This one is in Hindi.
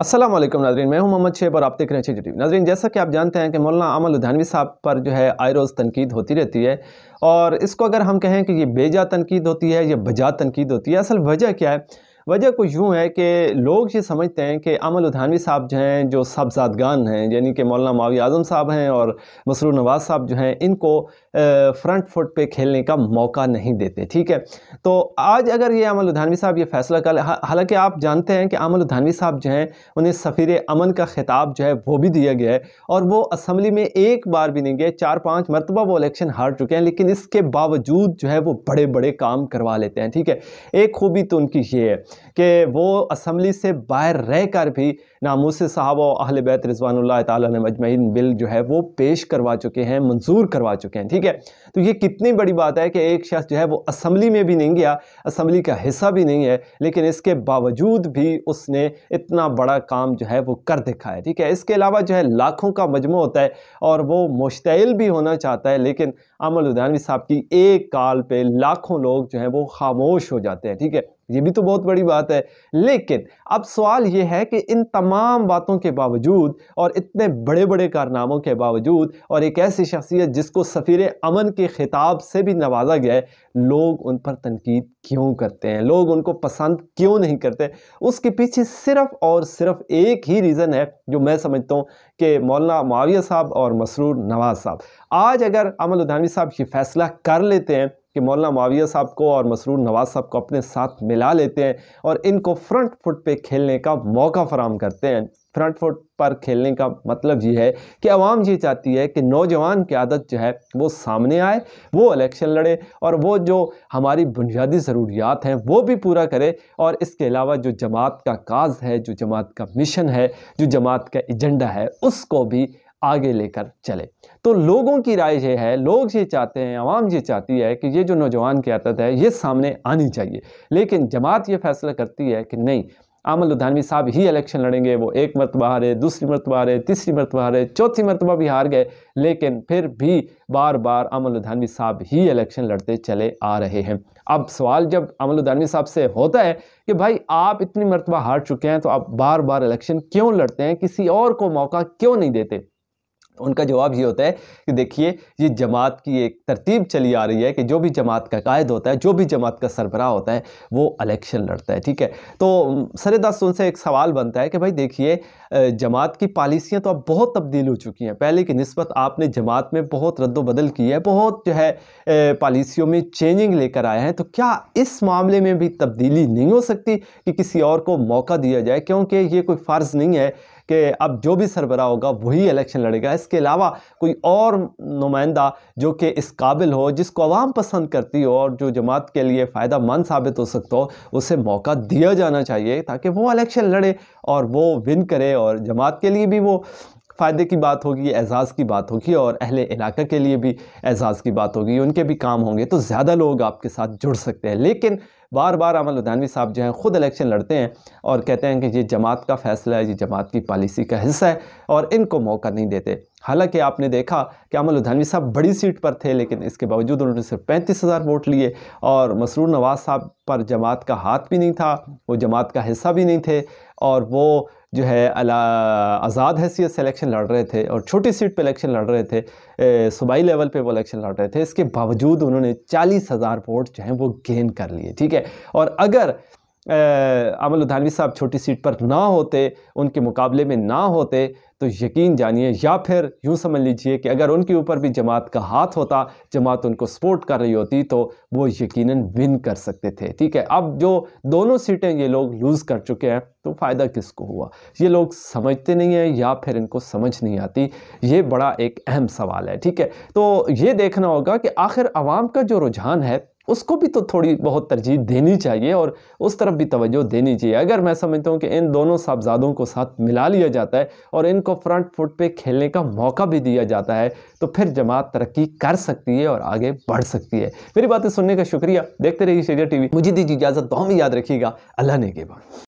असलम नाजरीन मैं हूं मोहम्मद शेब और आप देख रहे हैं चीज नाजरीन जैसा कि आप जानते हैं कि मौलाना अमल उधानवी साहब पर जो है आए रोज़ तनकीद होती रहती है और इसको अगर हम कहें कि ये बेजा तनकीद होती है या बजा तनकीद होती है असल वजह क्या है वजह कुछ यूँ है कि लोग ये समझते हैं कि अमल उधानवी साहब जो हैं जो साहबजादगान हैं यानी कि मौलाना मावी आज़म साहब हैं और मसरू नवाज़ साहब जो हैं इनको फ्रंट फुट पे खेलने का मौका नहीं देते ठीक है तो आज अगर ये अमल उधानवी साहब ये फैसला कर हालांकि आप जानते हैं कि अमल उधानवी साहब जो हैं उन्हें सफ़ीर अमन का खिताब जो है वो भी दिया गया है और वो असम्बली में एक बार भी नहीं गए चार पाँच मरतबा वो इलेक्शन हार चुके हैं लेकिन इसके बावजूद जो है वो बड़े बड़े काम करवा लेते हैं ठीक है एक खूबी तो उनकी ये है कि वो असम्बली से बाहर रह कर भी नामोस साहब और अहल बैत रिजवानल्ला तजमैन बिल जो है वो पेश करवा चुके हैं मंजूर करवा चुके हैं ठीक है तो ये कितनी बड़ी बात है कि एक शख्स जो है वो असम्बली में भी नहीं गया असम्बली का हिस्सा भी नहीं है लेकिन इसके बावजूद भी उसने इतना बड़ा काम जो है वो कर दिखा है ठीक है इसके अलावा जो है लाखों का मजमू होता है और वो मुश्तिल भी होना चाहता है लेकिन अमल उदानवी साहब की एक काल पर लाखों लोग जो हैं वो खामोश हो जाते हैं ठीक है ये भी तो बहुत बड़ी बात है लेकिन अब सवाल ये है कि इन तमाम बातों के बावजूद और इतने बड़े बड़े कारनामों के बावजूद और एक ऐसी शख्सियत जिसको सफ़ीर अमन के ख़िताब से भी नवाजा गया है लोग उन पर तनकीद क्यों करते हैं लोग उनको पसंद क्यों नहीं करते उसके पीछे सिर्फ़ और सिर्फ एक ही रीज़न है जो मैं समझता हूँ कि मौलाना माविया साहब और मसरूर नवाज़ साहब आज अगर अमल उदानवी साहब ये फैसला कर लेते हैं कि मौलाना माविया साहब को और मसरूर नवाज साहब को अपने साथ मिला लेते हैं और इनको फ्रंट फुट पे खेलने का मौका फराम करते हैं फ्रंट फुट पर खेलने का मतलब ये है कि आवाम ये चाहती है कि नौजवान की आदत जो है वो सामने आए वो इलेक्शन लड़े और वो जो हमारी बुनियादी ज़रूरियात हैं वो भी पूरा करे और इसके अलावा जो जमात का काज है जो जमात का मिशन है जो जमात का एजेंडा है उसको भी आगे लेकर चले तो लोगों की राय ये है लोग ये चाहते हैं आवाम ये चाहती है कि ये जो नौजवान की आदत है ये सामने आनी चाहिए लेकिन जमात ये फैसला करती है कि नहीं आमल उद्धानवी साहब ही इलेक्शन लड़ेंगे वो एक मरतबा हारे दूसरी मरतबा हारे तीसरी मरतबा हारे चौथी मरतबा भी हार गए लेकिन फिर भी बार बार अमल उद्धानवी साहब ही इलेक्शन लड़ते चले आ रहे हैं अब सवाल जब अमल उद्धानवी साहब से होता है कि भाई आप इतनी मरतबा हार चुके हैं तो आप बार बार इलेक्शन क्यों लड़ते हैं किसी और को मौका क्यों नहीं देते उनका जवाब ये होता है कि देखिए ये जमात की एक तरतीब चली आ रही है कि जो भी जमात का कायद होता है जो भी जमात का सरबराह होता है वो इलेक्शन लड़ता है ठीक है तो सरदास उनसे एक सवाल बनता है कि भाई देखिए जमात की पॉलिसियाँ तो अब बहुत तब्दील हो चुकी हैं पहले की नस्बत आपने जमात में बहुत रद्दबदल की है बहुत जो है पॉलिसियों में चेंजिंग लेकर आए हैं तो क्या इस मामले में भी तब्दीली नहीं हो सकती कि किसी और को मौका दिया जाए क्योंकि ये कोई फ़र्ज़ नहीं है कि अब जो भी सरबरा होगा वही इलेक्शन लड़ेगा इसके अलावा कोई और नुमाइंदा जो कि इस काबिल हो जिसको आवाम पसंद करती हो और जो जमात के लिए फ़ायदा मंद साबित हो सकता हो उसे मौका दिया जाना चाहिए ताकि वो इलेक्शन लड़े और वो विन करे और जमात के लिए भी वो फ़ायदे की बात होगी एजाज़ की बात होगी और अहले इलाक़े के लिए भी एजाज़ की बात होगी उनके भी काम होंगे तो ज़्यादा लोग आपके साथ जुड़ सकते हैं लेकिन बार बार अमल उदानवी साहब जो हैं ख़ुद इलेक्शन लड़ते हैं और कहते हैं कि ये जमात का फ़ैसला है ये जमात की पॉलिसी का हिस्सा है और इनको मौका नहीं देते हालांकि आपने देखा कि अमल उधानवी साहब बड़ी सीट पर थे लेकिन इसके बावजूद उन्होंने सिर्फ पैंतीस हज़ार वोट लिए और मसरूर नवाज़ साहब पर जमात का हाथ भी नहीं था वो जमात का हिस्सा भी नहीं थे और वो जो है आज़ाद हैसियत से इलेक्शन लड़ रहे थे और छोटी सीट पे इलेक्शन लड़ रहे थे सूबाई लेवल पे वो इलेक्शन लड़ रहे थे इसके बावजूद उन्होंने चालीस हज़ार वोट जो हैं वो गेन कर लिए ठीक है है और अगर अमल उधानवी साहब छोटी सीट पर ना होते उनके मुकाबले में ना होते तो यकीन जानिए या फिर यूँ समझ लीजिए कि अगर उनके ऊपर भी जमात का हाथ होता जमात उनको सपोर्ट कर रही होती तो वो यकीनन विन कर सकते थे ठीक है अब जो दोनों सीटें ये लोग लूज़ कर चुके हैं तो फ़ायदा किसको हुआ ये लोग समझते नहीं हैं या फिर इनको समझ नहीं आती ये बड़ा एक अहम सवाल है ठीक है तो ये देखना होगा कि आखिर आवाम का जो रुझान है उसको भी तो थोड़ी बहुत तरजीह देनी चाहिए और उस तरफ भी तवज्जो देनी चाहिए अगर मैं समझता हूँ कि इन दोनों साहबजादों को साथ मिला लिया जाता है और इनको फ्रंट फुट पे खेलने का मौका भी दिया जाता है तो फिर जमात तरक्की कर सकती है और आगे बढ़ सकती है मेरी बातें सुनने का शुक्रिया देखते रहिए शेरिया वी मुझे दीजिए इजाज़त तो हम याद रखिएगा अल्लाह ने के बाद